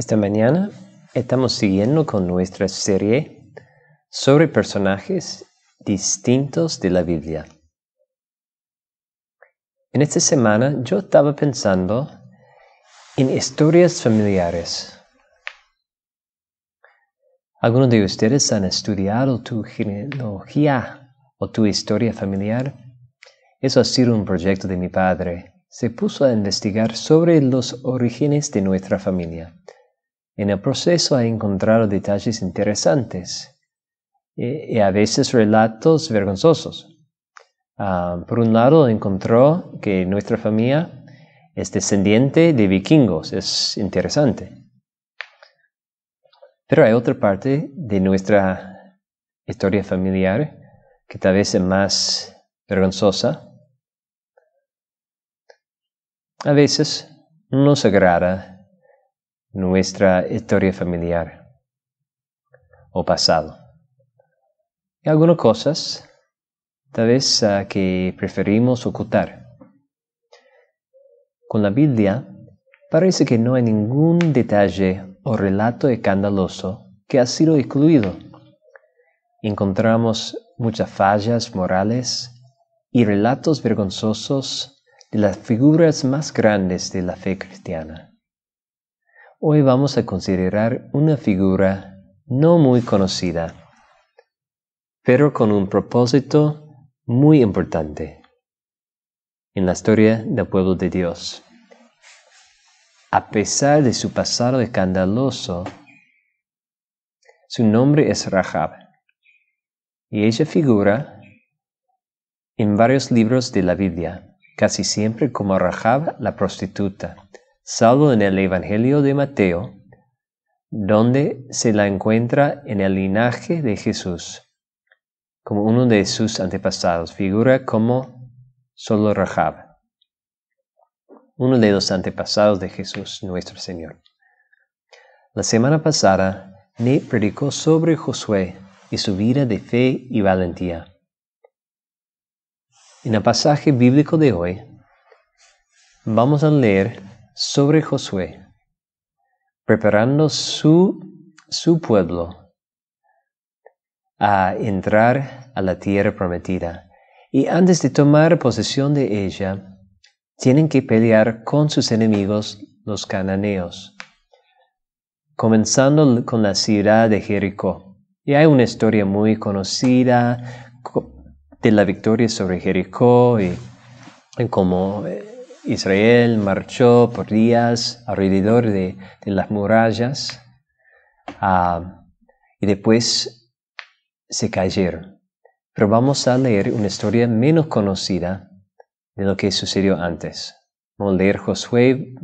Esta mañana estamos siguiendo con nuestra serie sobre personajes distintos de la Biblia. En esta semana yo estaba pensando en historias familiares. ¿Algunos de ustedes han estudiado tu genealogía o tu historia familiar? Eso ha sido un proyecto de mi padre. Se puso a investigar sobre los orígenes de nuestra familia en el proceso ha encontrado detalles interesantes eh, y, a veces relatos vergonzosos. Ah, por un lado, encontró que nuestra familia es descendiente de vikingos. Es interesante. Pero hay otra parte de nuestra historia familiar que tal vez es más vergonzosa. A veces no nos agrada nuestra historia familiar o pasado. Y algunas cosas tal vez ah, que preferimos ocultar. Con la Biblia parece que no hay ningún detalle o relato escandaloso que ha sido excluido. Encontramos muchas fallas morales y relatos vergonzosos de las figuras más grandes de la fe cristiana. Hoy vamos a considerar una figura no muy conocida, pero con un propósito muy importante en la historia del pueblo de Dios. A pesar de su pasado escandaloso, su nombre es Rahab y ella figura en varios libros de la Biblia, casi siempre como Rahab la prostituta salvo en el Evangelio de Mateo, donde se la encuentra en el linaje de Jesús, como uno de sus antepasados, figura como solo Rahab, uno de los antepasados de Jesús nuestro Señor. La semana pasada, Ne predicó sobre Josué y su vida de fe y valentía. En el pasaje bíblico de hoy, vamos a leer sobre Josué, preparando su, su pueblo a entrar a la tierra prometida. Y antes de tomar posesión de ella, tienen que pelear con sus enemigos, los cananeos, comenzando con la ciudad de Jericó. Y hay una historia muy conocida de la victoria sobre Jericó y, y cómo eh, Israel marchó por días alrededor de, las murallas ah, y después se cayeron. Pero vamos a leer una historia menos conocida de lo que sucedió antes. Vamos a leer Josué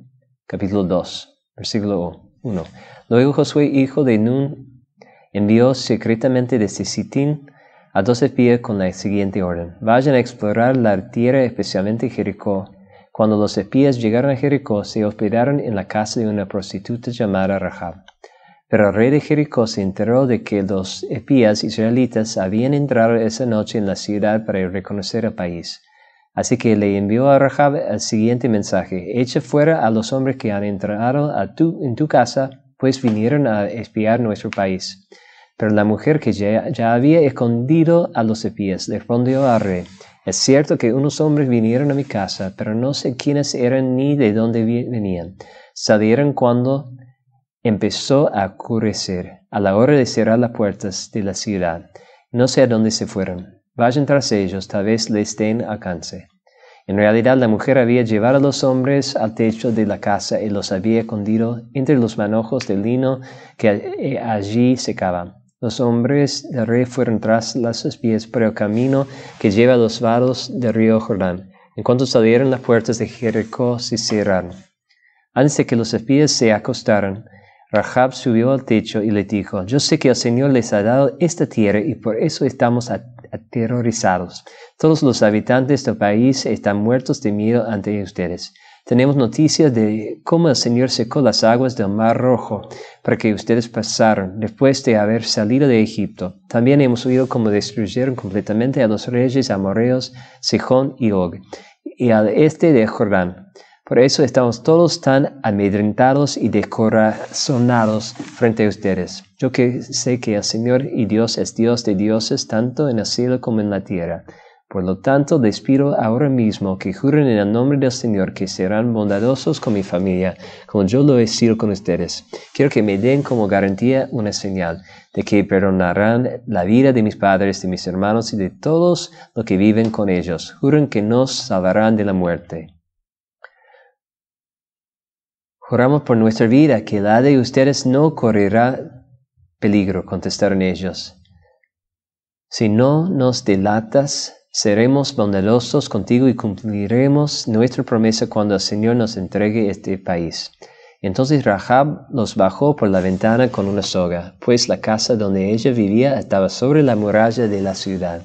capítulo 2, versículo 1. Luego Josué, hijo de Nun, envió secretamente desde Sitín a doce pies con la siguiente orden. Vayan a explorar la tierra, especialmente Jericó. Cuando los espías llegaron a Jericó, se hospedaron en la casa de una prostituta llamada Rahab. Pero el rey de Jericó se enteró de que los espías israelitas habían entrado esa noche en la ciudad para reconocer el país. Así que le envió a Rahab el siguiente mensaje: Echa fuera a los hombres que han entrado en tu casa, pues vinieron a espiar nuestro país. Pero la mujer que ya, había escondido a los espías respondió al rey: es cierto que unos hombres vinieron a mi casa, pero no sé quiénes eran ni de dónde venían. Salieron cuando empezó a oscurecer, a la hora de cerrar las puertas de la ciudad. No sé a dónde se fueron. Vayan tras ellos, tal vez les den alcance. En realidad la mujer había llevado a los hombres al techo de la casa y los había escondido entre los manojos de lino que eh, allí secaban. Los hombres del rey fueron tras las espías por el camino que lleva a los vados del río Jordán. En cuanto salieron las puertas de Jericó, se cerraron. Antes de que los espías se acostaran, Rahab subió al techo y le dijo, Yo sé que el Señor les ha dado esta tierra y por eso estamos aterrorizados. Todos los habitantes del país están muertos de miedo ante ustedes. Tenemos noticias de cómo el Señor secó las aguas del Mar Rojo para que ustedes pasaron después de haber salido de Egipto. También hemos oído cómo destruyeron completamente a los reyes amorreos Sejón y Og, y al este de Jordán. Por eso estamos todos tan amedrentados y descorazonados frente a ustedes. Yo que sé que el Señor y Dios es Dios de dioses tanto en el cielo como en la tierra. Por lo tanto, les ahora mismo que juren en el nombre del Señor que serán bondadosos con mi familia, como yo lo he sido con ustedes. Quiero que me den como garantía una señal de que perdonarán la vida de mis padres, de mis hermanos y de todos los que viven con ellos. Juren que nos salvarán de la muerte. Juramos por nuestra vida que la de ustedes no correrá peligro, contestaron ellos. Si no nos delatas, Seremos bondadosos contigo y cumpliremos nuestra promesa cuando el Señor nos entregue este país. Entonces Rahab los bajó por la ventana con una soga, pues la casa donde ella vivía estaba sobre la muralla de la ciudad.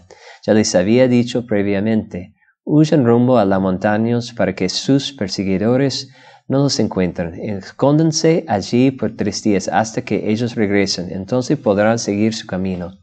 Ya les había dicho previamente, huyan rumbo a las montañas para que sus perseguidores no los encuentren. Escóndanse allí por tres días hasta que ellos regresen, entonces podrán seguir su camino.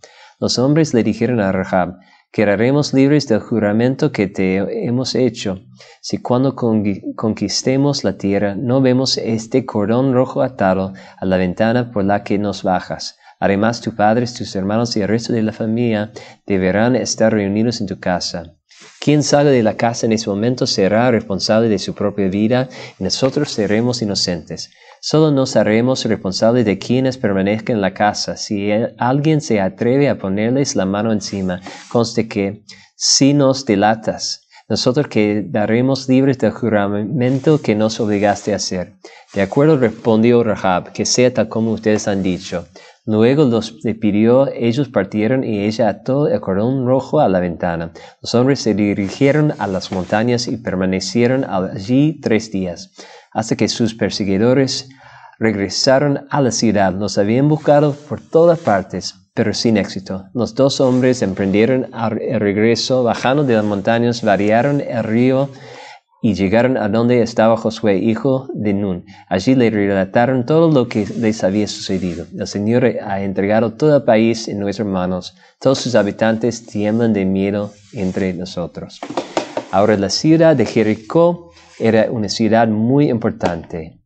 Los hombres le dijeron a Rahab, quedaremos libres del juramento que te hemos hecho, si cuando conquistemos la tierra no vemos este cordón rojo atado a la ventana por la que nos bajas. Además, tus padres, tus hermanos y el resto de la familia deberán estar reunidos en tu casa. Quien salga de la casa en ese momento será responsable de su propia vida y nosotros seremos inocentes. Solo nos haremos responsables de quienes permanezcan en la casa si alguien se atreve a ponerles la mano encima. Conste que, si nos delatas, nosotros quedaremos libres del juramento que nos obligaste a hacer. De acuerdo, respondió Rahab, que sea tal como ustedes han dicho. Luego los pidió, ellos partieron y ella ató el cordón rojo a la ventana. Los hombres se dirigieron a las montañas y permanecieron allí tres días hasta que sus perseguidores regresaron a la ciudad. Los habían buscado por todas partes, pero sin éxito. Los dos hombres emprendieron el regreso, bajando de las montañas, variaron el río y llegaron a donde estaba Josué, hijo de Nun. Allí le relataron todo lo que les había sucedido. El Señor ha entregado todo el país en nuestras manos. Todos sus habitantes tiemblan de miedo entre nosotros. Ahora la ciudad de Jericó era una ciudad muy importante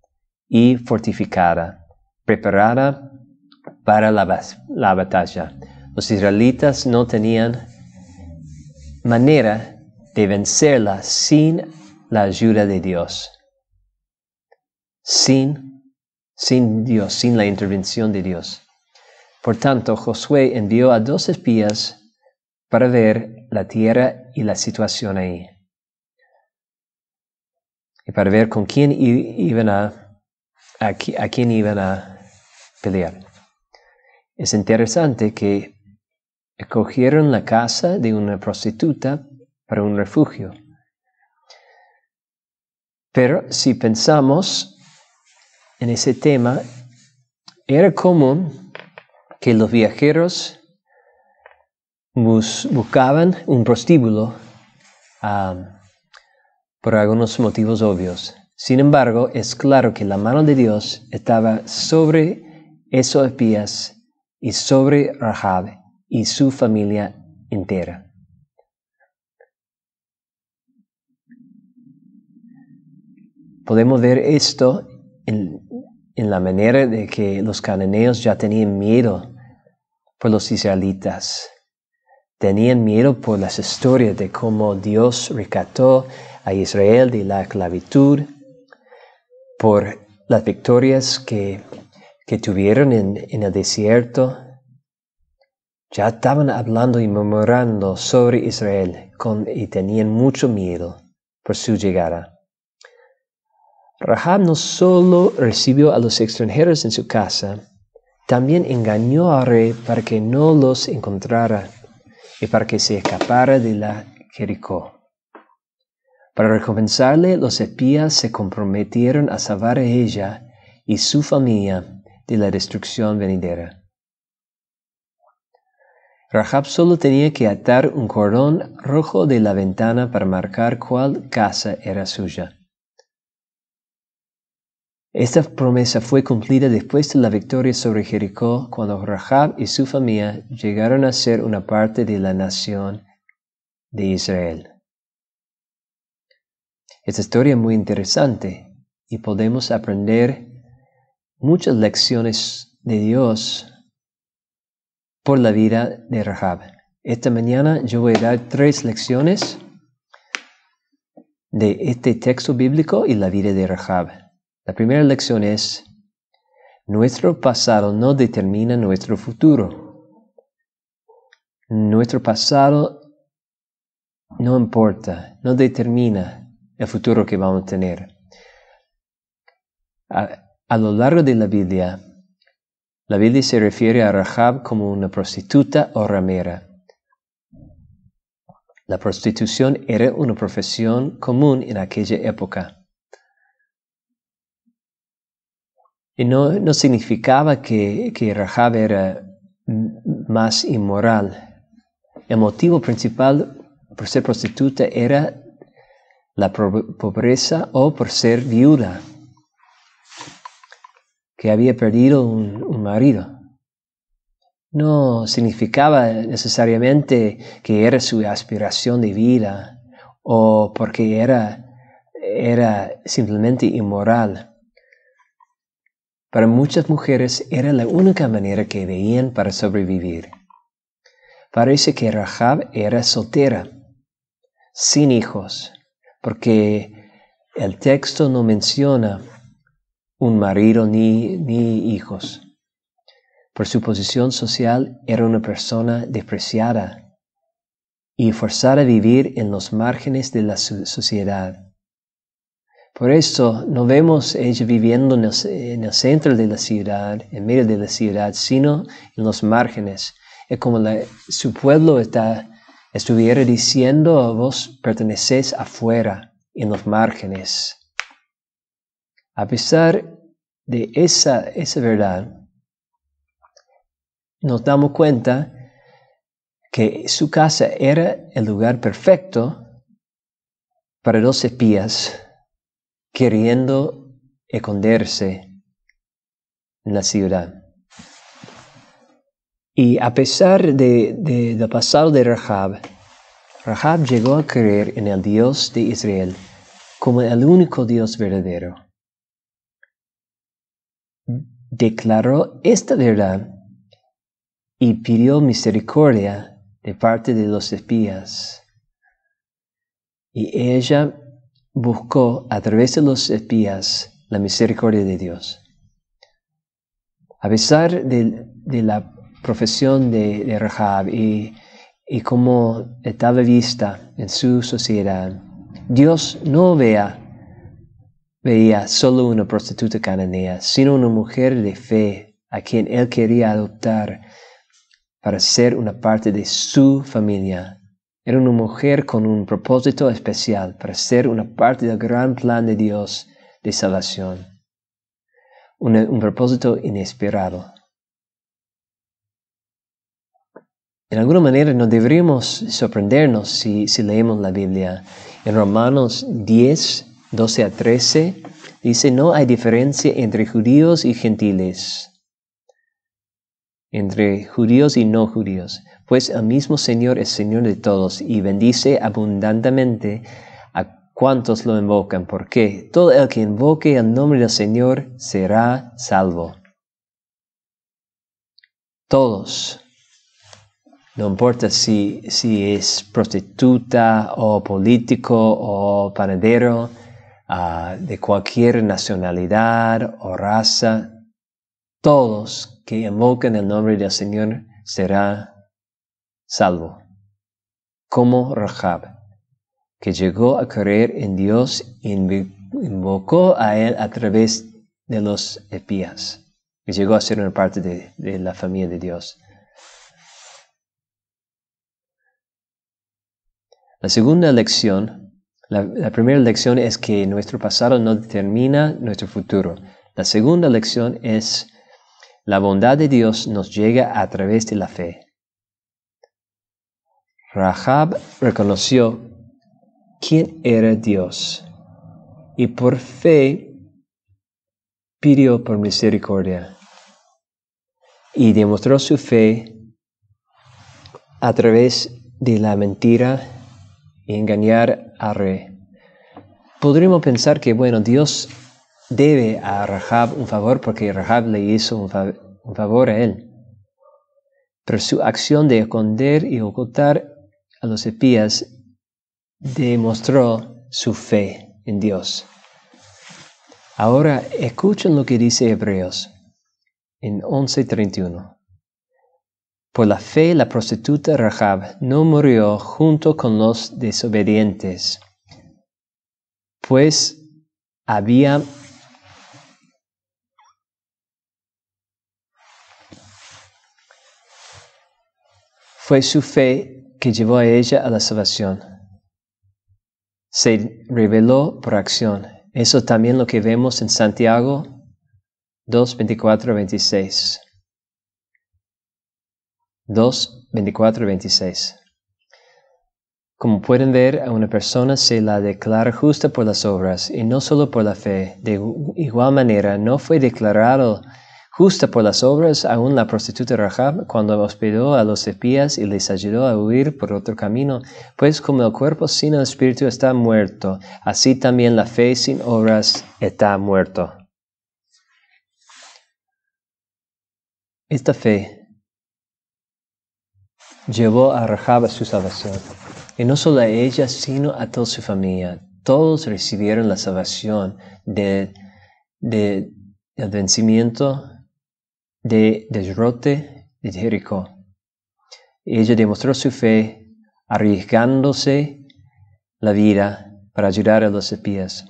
y fortificada, preparada para la, batalla. Los israelitas no tenían manera de vencerla sin la ayuda de Dios. Sin, sin Dios, sin la intervención de Dios. Por tanto, Josué envió a dos espías para ver la tierra y la situación ahí y para ver con quién iban a, quién iban a pelear. Es interesante que escogieron la casa de una prostituta para un refugio. Pero si pensamos en ese tema, era común que los viajeros buscaban un prostíbulo a ah, por algunos motivos obvios. Sin embargo, es claro que la mano de Dios estaba sobre esos espías y sobre Rahab y su familia entera. Podemos ver esto en, la manera de que los cananeos ya tenían miedo por los israelitas. Tenían miedo por las historias de cómo Dios recató a Israel de la esclavitud, por las victorias que, tuvieron en, el desierto, ya estaban hablando y murmurando sobre Israel y tenían mucho miedo por su llegada. Rahab no solo recibió a los extranjeros en su casa, también engañó a rey para que no los encontrara y para que se escapara de la Jericó. Para recompensarle, los espías se comprometieron a salvar a ella y su familia de la destrucción venidera. Rahab solo tenía que atar un cordón rojo de la ventana para marcar cuál casa era suya. Esta promesa fue cumplida después de la victoria sobre Jericó, cuando Rahab y su familia llegaron a ser una parte de la nación de Israel. Esta historia es muy interesante y podemos aprender muchas lecciones de Dios por la vida de Rahab. Esta mañana yo voy a dar tres lecciones de este texto bíblico y la vida de Rahab. La primera lección es, nuestro pasado no determina nuestro futuro. Nuestro pasado no importa, no determina futuro que vamos a tener. A, lo largo de la Biblia, la Biblia se refiere a Rahab como una prostituta o ramera. La prostitución era una profesión común en aquella época. Y no, no significaba que, que Rahab era más inmoral. El motivo principal por ser prostituta era la pobreza o por ser viuda, que había perdido un, marido. No significaba necesariamente que era su aspiración de vida o porque era, era simplemente inmoral. Para muchas mujeres era la única manera que veían para sobrevivir. Parece que Rahab era soltera, sin hijos, porque el texto no menciona un marido ni, ni hijos. Por su posición social era una persona despreciada y forzada a vivir en los márgenes de la sociedad. Por eso no vemos ella viviendo en el, centro de la ciudad, en medio de la ciudad, sino en los márgenes. Es como su pueblo está estuviera diciendo a oh, vos pertenecéis afuera, en los márgenes. A pesar de esa, esa verdad, nos damos cuenta que su casa era el lugar perfecto para dos espías queriendo esconderse en la ciudad. Y a pesar de, de, del pasado de Rahab, Rahab llegó a creer en el Dios de Israel como el único Dios verdadero. Declaró esta verdad y pidió misericordia de parte de los espías. Y ella buscó a través de los espías la misericordia de Dios. A pesar de, de la profesión de, Rahab y, y como estaba vista en su sociedad. Dios no vea, veía solo una prostituta cananea, sino una mujer de fe a quien él quería adoptar para ser una parte de su familia. Era una mujer con un propósito especial para ser una parte del gran plan de Dios de salvación. un propósito inesperado. En alguna manera no deberíamos sorprendernos si, leemos la Biblia. En Romanos 10, 12 a 13, dice, no hay diferencia entre judíos y gentiles, entre judíos y no judíos, pues el mismo Señor es Señor de todos y bendice abundantemente a cuantos lo invocan, porque todo el que invoque el nombre del Señor será salvo. Todos, no importa si, es prostituta o político o panadero, ah, de cualquier nacionalidad o raza, todos que invocan el nombre del Señor será salvo. Como Rahab, que llegó a creer en Dios y invocó a Él a través de los espías, que llegó a ser una parte de la familia de Dios. La segunda lección, la, primera lección es que nuestro pasado no determina nuestro futuro. La segunda lección es la bondad de Dios nos llega a través de la fe. Rahab reconoció quién era Dios y por fe pidió por misericordia y demostró su fe a través de la mentira engañar a Re. Podríamos pensar que, bueno, Dios debe a Rahab un favor porque Rahab le hizo un, un favor a él. Pero su acción de esconder y ocultar a los espías demostró su fe en Dios. Ahora escuchen lo que dice Hebreos en 11:31. Por la fe la prostituta Rahab no murió junto con los desobedientes, pues había fue su fe que llevó a ella a la salvación. Se reveló por acción. Eso también lo que vemos en Santiago 2, 24, 26. 2, 24 y 26. Como pueden ver, a una persona se la declara justa por las obras y no solo por la fe. De igual manera, no fue declarado justa por las obras aún la prostituta Rahab cuando hospedó a los espías y les ayudó a huir por otro camino, pues como el cuerpo sin el espíritu está muerto, así también la fe sin obras está muerto. Esta fe llevó a Rahab su salvación. Y no solo a ella, sino a toda su familia. Todos recibieron la salvación del de, de vencimiento de derrote de Jericó. Ella demostró su fe arriesgándose la vida para ayudar a los espías.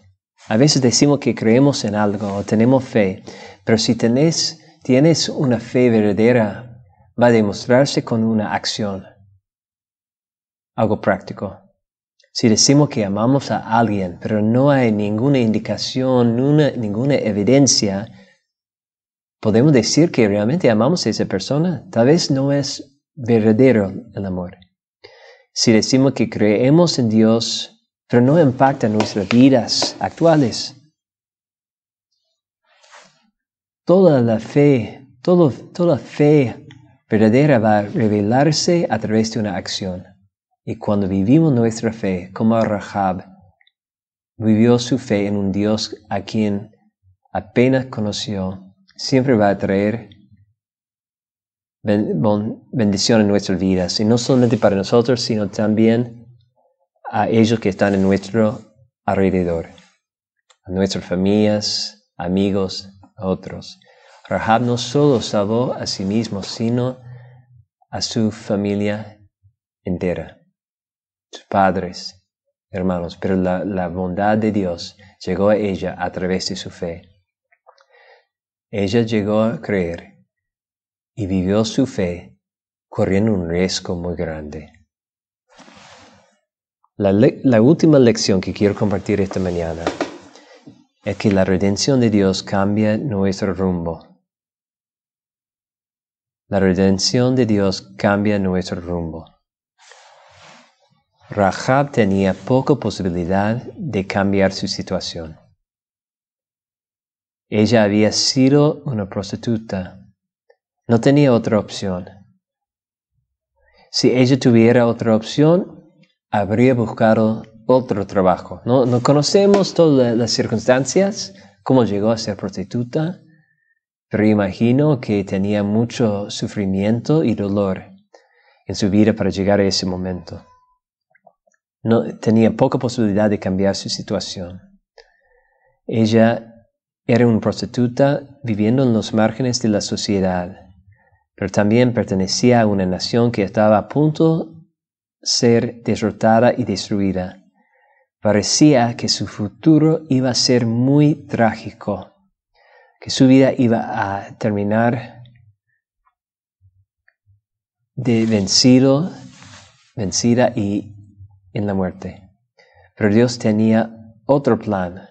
A veces decimos que creemos en algo o tenemos fe, pero si tenés, tienes una fe verdadera va a demostrarse con una acción. Algo práctico. Si decimos que amamos a alguien, pero no hay ninguna indicación, ninguna, evidencia, podemos decir que realmente amamos a esa persona. Tal vez no es verdadero el amor. Si decimos que creemos en Dios, pero no impacta nuestras vidas actuales. Toda la fe, toda toda fe verdadera va a revelarse a través de una acción. Y cuando vivimos nuestra fe, como Rahab, vivió su fe en un Dios a quien apenas conoció, siempre va a traer bendición en nuestras vidas, y no solamente para nosotros, sino también a ellos que están en nuestro alrededor, a nuestras familias, amigos, a otros. Rahab no solo salvó a sí mismo, sino a su familia entera, sus padres, hermanos. Pero la, bondad de Dios llegó a ella a través de su fe. Ella llegó a creer y vivió su fe corriendo un riesgo muy grande. la, última lección que quiero compartir esta mañana es que la redención de Dios cambia nuestro rumbo. La redención de Dios cambia nuestro rumbo. Rahab tenía poca posibilidad de cambiar su situación. Ella había sido una prostituta. No tenía otra opción. Si ella tuviera otra opción, habría buscado otro trabajo. No, no conocemos todas las circunstancias, cómo llegó a ser prostituta, pero imagino que tenía mucho sufrimiento y dolor en su vida para llegar a ese momento. No, tenía poca posibilidad de cambiar su situación. Ella era una prostituta viviendo en los márgenes de la sociedad, pero también pertenecía a una nación que estaba a punto de ser derrotada y destruida. Parecía que su futuro iba a ser muy trágico que su vida iba a terminar de vencido, vencida y en la muerte. Pero Dios tenía otro plan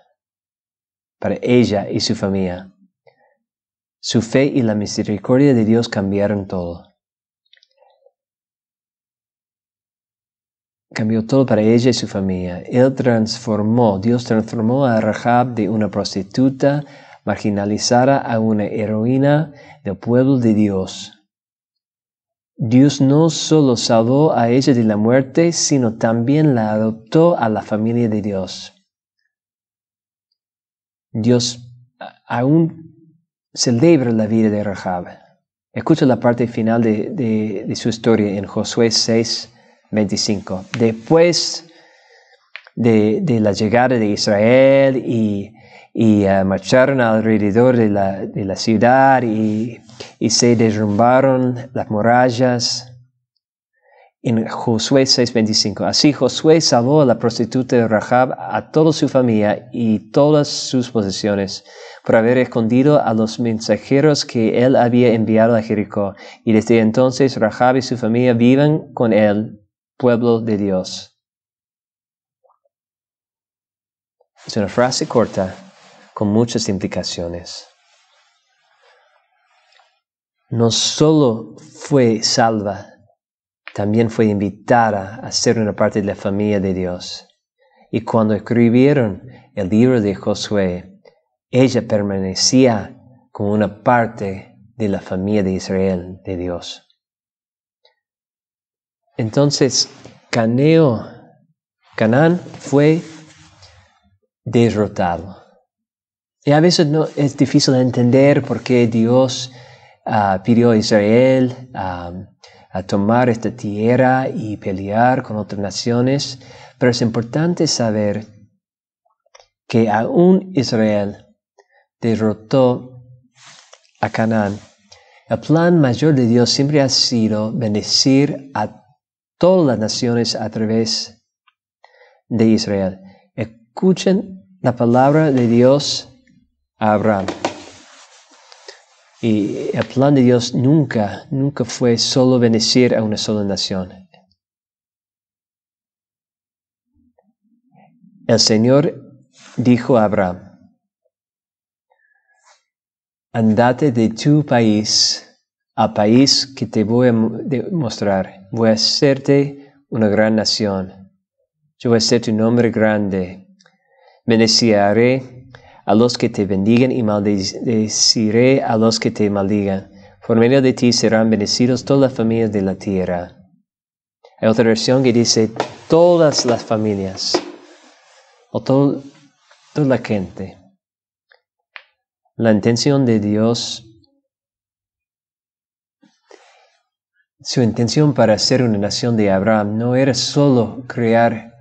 para ella y su familia. Su fe y la misericordia de Dios cambiaron todo. Cambió todo para ella y su familia. Él transformó, Dios transformó a Rahab de una prostituta marginalizara a una heroína del pueblo de Dios. Dios no solo salvó a ella de la muerte, sino también la adoptó a la familia de Dios. Dios aún celebra la vida de Rahab. Escucha la parte final de, su historia en Josué 6, 25. Después de, la llegada de Israel y y eh, marcharon alrededor de la, de la ciudad y, y, se derrumbaron las murallas. En Josué 6:25, así Josué salvó a la prostituta de Rahab, a toda su familia y todas sus posesiones, por haber escondido a los mensajeros que él había enviado a Jericó. Y desde entonces Rahab y su familia viven con él, pueblo de Dios. Es una frase corta, con muchas implicaciones. No solo fue salva, también fue invitada a ser una parte de la familia de Dios. Y cuando escribieron el libro de Josué, ella permanecía como una parte de la familia de Israel de Dios. Entonces, Canaán fue derrotado. Y a veces no, es difícil entender por qué Dios ah, pidió a Israel ah, a tomar esta tierra y pelear con otras naciones, pero es importante saber que aún Israel derrotó a Canaán. El plan mayor de Dios siempre ha sido bendecir a todas las naciones a través de Israel. Escuchen la palabra de Dios Abraham. Y el plan de Dios nunca, nunca fue solo bendecir a una sola nación. El Señor dijo a Abraham, andate de tu país al país que te voy a mostrar. Voy a hacerte una gran nación. Yo voy a ser tu nombre grande. Bendeciré a los que te bendigan y maldeciré a los que te maldigan. Por medio de ti serán bendecidos todas las familias de la tierra. Hay otra versión que dice todas las familias o todo, toda la gente. La intención de Dios, su intención para ser una nación de Abraham no era solo crear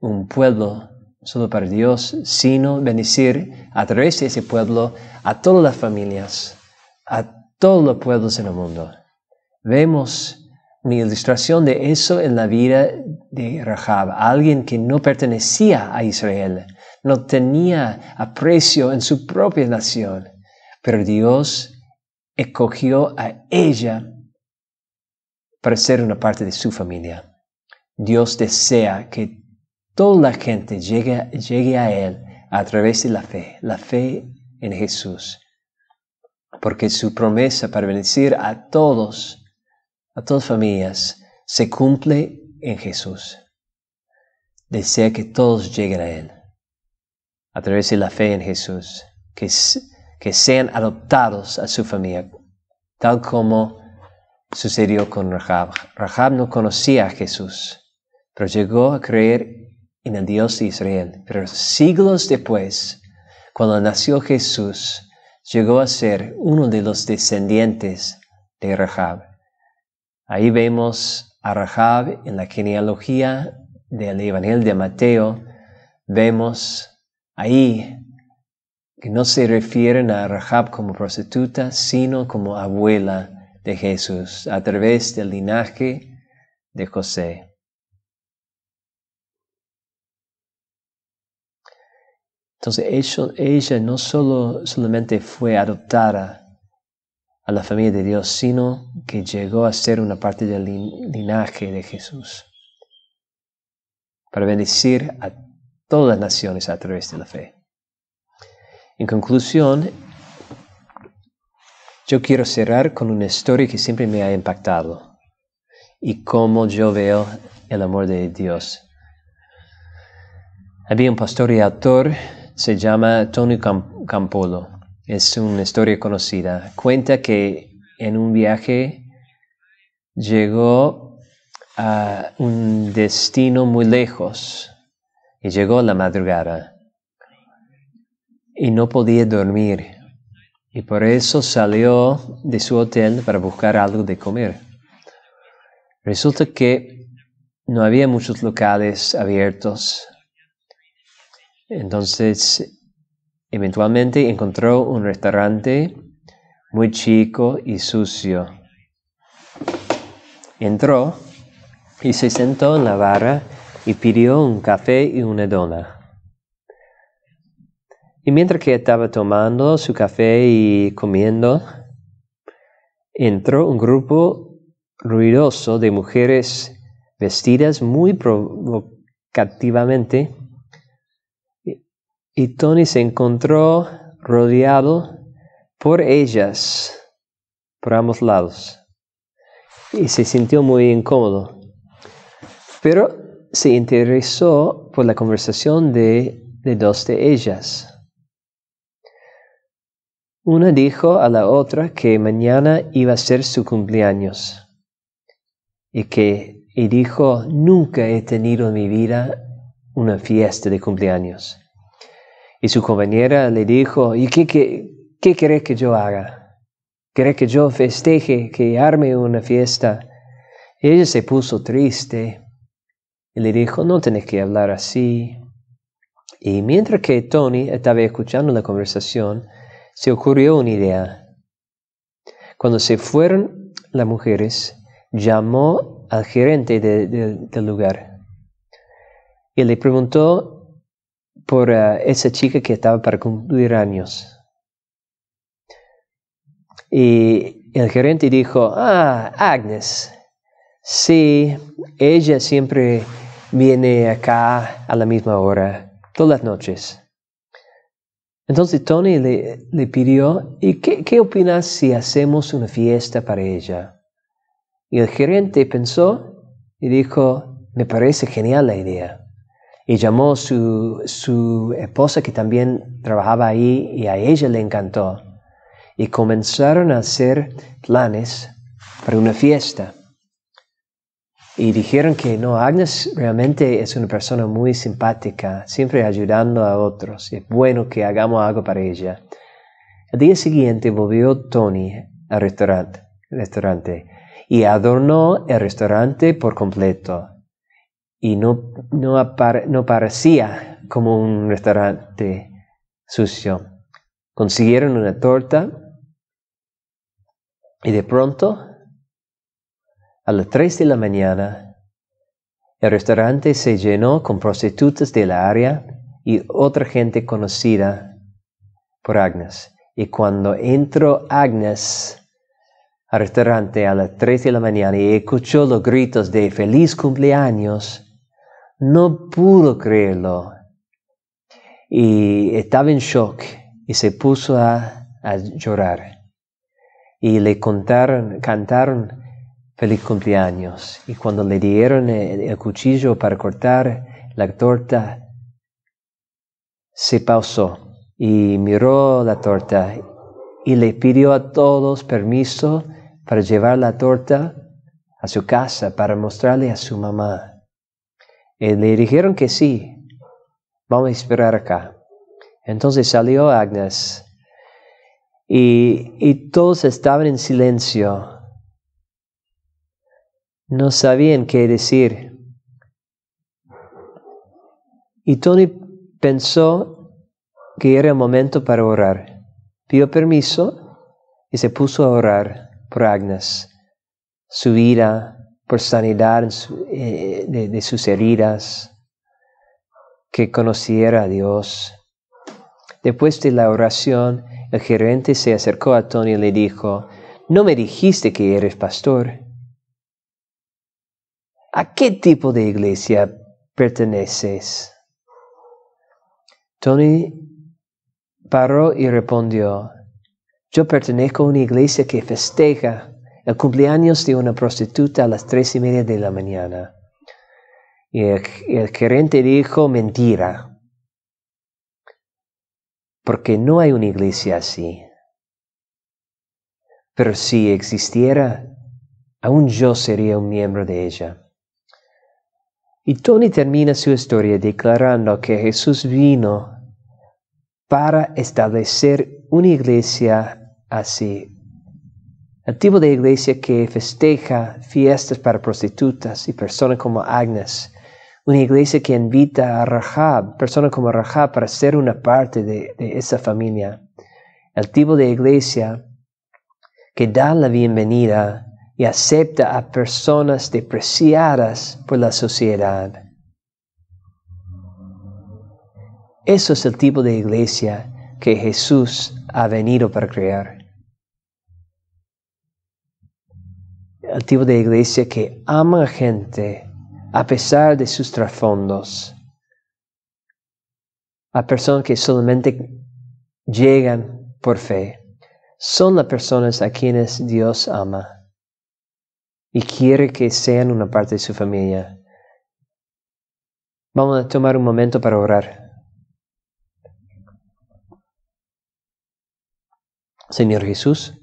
un pueblo solo para Dios, sino bendecir a través de ese pueblo a todas las familias, a todos los pueblos en el mundo. Vemos una ilustración de eso en la vida de Rahab, alguien que no pertenecía a Israel, no tenía aprecio en su propia nación, pero Dios escogió a ella para ser una parte de su familia. Dios desea que toda la gente llegue, llegue a Él a través de la fe, la fe en Jesús. Porque su promesa para bendecir a todos, a todas familias, se cumple en Jesús. Desea que todos lleguen a Él a través de la fe en Jesús, que, que sean adoptados a su familia, tal como sucedió con Rahab. Rahab no conocía a Jesús, pero llegó a creer en el Dios de Israel. Pero siglos después, cuando nació Jesús, llegó a ser uno de los descendientes de Rahab. Ahí vemos a Rahab en la genealogía del Evangelio de Mateo. Vemos ahí que no se refieren a Rahab como prostituta, sino como abuela de Jesús a través del linaje de José. Entonces ella, no solo, solamente fue adoptada a la familia de Dios, sino que llegó a ser una parte del linaje de Jesús para bendecir a todas las naciones a través de la fe. En conclusión, yo quiero cerrar con una historia que siempre me ha impactado y cómo yo veo el amor de Dios. Había un pastor y autor se llama Tony Campolo. Es una historia conocida. Cuenta que en un viaje llegó a un destino muy lejos y llegó a la madrugada y no podía dormir y por eso salió de su hotel para buscar algo de comer. Resulta que no había muchos locales abiertos entonces, eventualmente encontró un restaurante muy chico y sucio. Entró y se sentó en la barra y pidió un café y una dona. Y mientras que estaba tomando su café y comiendo, entró un grupo ruidoso de mujeres vestidas muy provocativamente y Tony se encontró rodeado por ellas por ambos lados y se sintió muy incómodo. Pero se interesó por la conversación de, dos de ellas. Una dijo a la otra que mañana iba a ser su cumpleaños y que y dijo, nunca he tenido en mi vida una fiesta de cumpleaños. Y su compañera le dijo, ¿y qué, qué, qué querés que yo haga? ¿Querés que yo festeje, que arme una fiesta? Y ella se puso triste y le dijo, no tenés que hablar así. Y mientras que Tony estaba escuchando la conversación, se ocurrió una idea. Cuando se fueron las mujeres, llamó al gerente del lugar y le preguntó por ah, esa chica que estaba para cumplir años. Y el gerente dijo, ah, Agnes, sí, ella siempre viene acá a la misma hora, todas las noches. Entonces Tony le, pidió, ¿y qué, qué opinas si hacemos una fiesta para ella? Y el gerente pensó y dijo, me parece genial la idea y llamó su, su esposa que también trabajaba ahí y a ella le encantó. Y comenzaron a hacer planes para una fiesta. Y dijeron que no, Agnes realmente es una persona muy simpática, siempre ayudando a otros. Es bueno que hagamos algo para ella. Al día siguiente volvió Tony al restaurante y adornó el restaurante por completo y no, no, parecía como un restaurante sucio. Consiguieron una torta y de pronto, a las 3 de la mañana, el restaurante se llenó con prostitutas del área y otra gente conocida por Agnes. Y cuando entró Agnes al restaurante a las 3 de la mañana y escuchó los gritos de feliz cumpleaños, no pudo creerlo y estaba en shock y se puso a, llorar. Y le contaron, cantaron feliz cumpleaños. Y cuando le dieron el cuchillo para cortar la torta, se pausó y miró la torta y le pidió a todos permiso para llevar la torta a su casa para mostrarle a su mamá. Eh, le dijeron que sí, vamos a esperar acá. Entonces salió Agnes y, todos estaban en silencio. No sabían qué decir. Y Tony pensó que era el momento para orar. Pidió permiso y se puso a orar por Agnes, su vida, por sanidad eh, de, de sus heridas, que conociera a Dios. Después de la oración, el gerente se acercó a Tony y le dijo, no me dijiste que eres pastor. ¿A qué tipo de iglesia perteneces? Tony paró y respondió, yo pertenezco a una iglesia que festeja el cumpleaños de una prostituta a las tres y media de la mañana. Y el, gerente dijo mentira, porque no hay una iglesia así. Pero si existiera, aún yo sería un miembro de ella. Y Tony termina su historia declarando que Jesús vino para establecer una iglesia así el tipo de iglesia que festeja fiestas para prostitutas y personas como Agnes. Una iglesia que invita a Rahab, personas como Rahab, para ser una parte de, de esa familia. El tipo de iglesia que da la bienvenida y acepta a personas depreciadas por la sociedad. Eso es el tipo de iglesia que Jesús ha venido para crear. tipo de iglesia que ama a gente a pesar de sus trasfondos. A personas que solamente llegan por fe. Son las personas a quienes Dios ama y quiere que sean una parte de su familia. Vamos a tomar un momento para orar. Señor Jesús,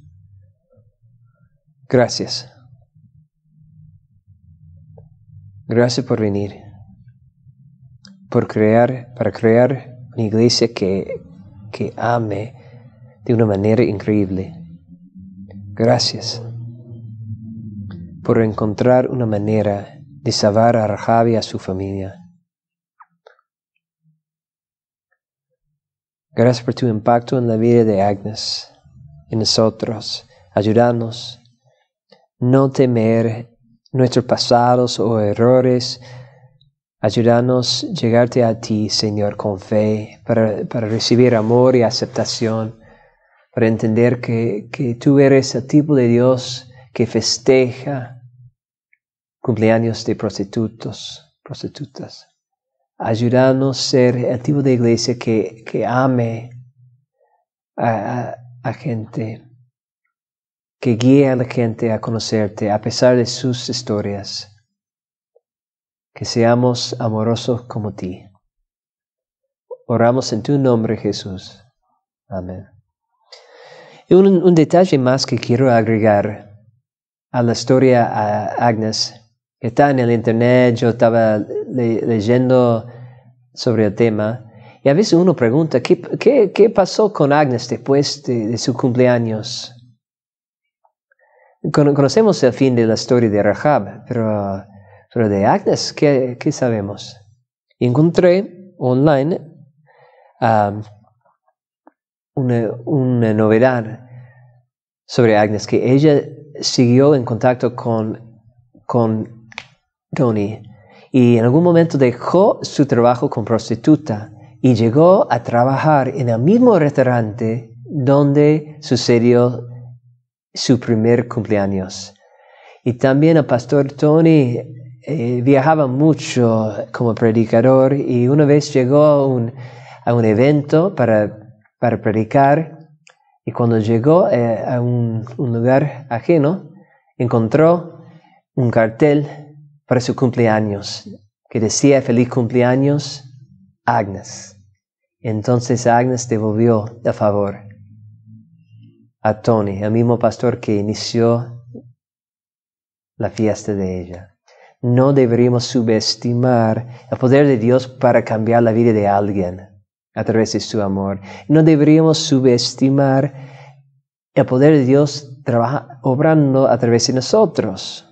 gracias Gracias por venir, por crear, para crear una iglesia que, que ame de una manera increíble. Gracias por encontrar una manera de salvar a Rajavi y a su familia. Gracias por tu impacto en la vida de Agnes, y nosotros. Ayúdanos no temer nuestros pasados o errores. Ayúdanos a llegarte a ti, Señor, con fe, para, recibir amor y aceptación, para entender que, tú eres el tipo de Dios que festeja cumpleaños de prostitutos, prostitutas. Ayúdanos a ser el tipo de iglesia que, que ame a gente que guíe a la gente a conocerte a pesar de sus historias. Que seamos amorosos como ti. Oramos en tu nombre, Jesús. Amén. Y un, detalle más que quiero agregar a la historia a Agnes, que está en el internet, yo estaba leyendo sobre el tema. Y a veces uno pregunta, ¿qué, pasó con Agnes después de su cumpleaños? conocemos el fin de la historia de Rahab, pero, pero de Agnes, ¿qué, sabemos? Encontré online una, novedad sobre Agnes, que ella siguió en contacto con, con Tony y en algún momento dejó su trabajo como prostituta y llegó a trabajar en el mismo restaurante donde sucedió su primer cumpleaños. Y también el pastor Tony eh, viajaba mucho como predicador y una vez llegó a un, evento para, predicar y cuando llegó eh, a un, un lugar ajeno encontró un cartel para su cumpleaños que decía feliz cumpleaños Agnes. Entonces Agnes devolvió el favor a Tony, el mismo pastor que inició la fiesta de ella. No deberíamos subestimar el poder de Dios para cambiar la vida de alguien a través de su amor. No deberíamos subestimar el poder de Dios obrando a través de nosotros.